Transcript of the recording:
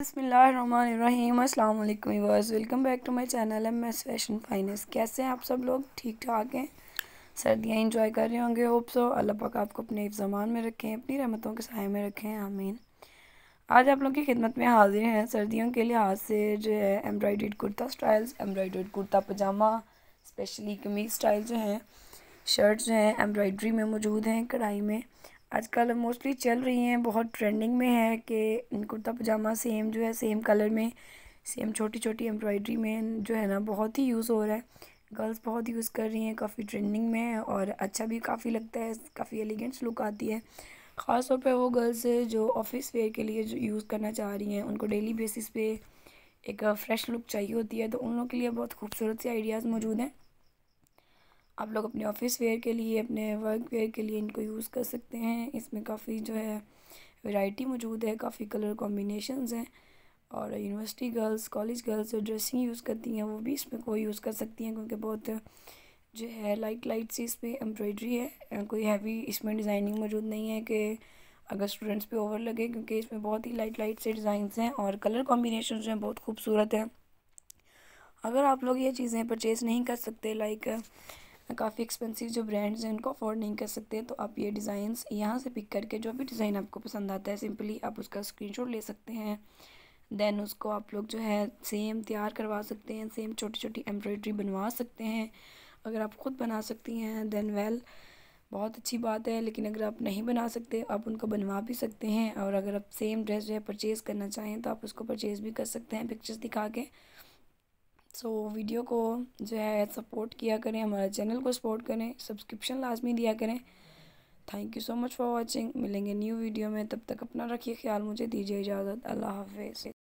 बसमीम अल्लाम viewers welcome back to my channel M S fashion finance कैसे हैं आप सब लोग ठीक ठाक हैं सर्दियाँ इंजॉय कर रहे होंगे होप सो अल्लाह पाक आपको अपने जमान में रखें अपनी रहमतों के साय में रखें आमीन आज आप लोग की खिदमत में हाजिर हैं सर्दियों के लिहाज से जो है एम्ब्रॉयड kurta styles embroidered kurta pyjama specially कमीज स्टाइल जो हैं शर्ट्स जो हैं एम्ब्रॉयड्री में मौजूद हैं कढ़ाई में आजकल मोस्टली चल रही हैं बहुत ट्रेंडिंग में है कि कुर्ता पजामा सेम जो है सेम कलर में सेम छोटी छोटी एम्ब्रॉयडरी में जो है ना बहुत ही यूज़ हो रहा है गर्ल्स बहुत यूज़ कर रही हैं काफ़ी ट्रेंडिंग में है और अच्छा भी काफ़ी लगता है काफ़ी एलिगेंट्स लुक आती है ख़ास तौर पर वो गर्ल्स जो ऑफिस वेयर के लिए जो यूज़ करना चाह रही हैं उनको डेली बेसिस पे एक फ़्रेश लुक चाहिए होती है तो उन लोगों के लिए बहुत खूबसूरत से आइडियाज़ मौजूद हैं आप लोग अपने ऑफिस वेयर के लिए अपने वर्क वेयर के लिए इनको यूज़ कर सकते हैं इसमें काफ़ी जो है वैरायटी मौजूद है काफ़ी कलर कॉम्बिनेशंस हैं और यूनिवर्सिटी गर्ल्स कॉलेज गर्ल्स जो ड्रेसिंग यूज़ करती हैं वो भी इसमें कोई यूज़ कर सकती हैं क्योंकि बहुत जो है लाइट लाइट सी इस पर एम्ब्रॉयडरी है कोई हैवी इसमें डिज़ाइनिंग मौजूद नहीं है कि अगर स्टूडेंट्स पे ओवर लगे क्योंकि इसमें बहुत ही लाइट लाइट से डिज़ाइंस हैं और कलर कॉम्बिनेशन जो हैं बहुत खूबसूरत हैं अगर आप लोग ये चीज़ें परचेज़ नहीं कर सकते लाइक काफ़ी एक्सपेंसिव जो ब्रांड्स हैं उनको अफोर्ड नहीं कर सकते तो आप ये डिज़ाइंस यहाँ से पिक करके जो भी डिज़ाइन आपको पसंद आता है सिंपली आप उसका स्क्रीनशॉट ले सकते हैं देन उसको आप लोग जो है सेम तैयार करवा सकते हैं सेम छोटी छोटी एम्ब्रॉयड्री बनवा सकते हैं अगर आप ख़ुद बना सकती हैं देन वेल well, बहुत अच्छी बात है लेकिन अगर आप नहीं बना सकते आप उनको बनवा भी सकते हैं और अगर आप सेम ड्रेस जो है परचेज़ करना चाहें तो आप उसको परचेज़ भी कर सकते हैं पिक्चर्स दिखा के सो so, वीडियो को जो है सपोर्ट किया करें हमारे चैनल को सपोर्ट करें सब्सक्रिप्शन लाजमी दिया करें thank you so much for watching मिलेंगे न्यू वीडियो में तब तक अपना रखिए ख्याल मुझे दीजिए इजाज़त अल्लाह हाफिज़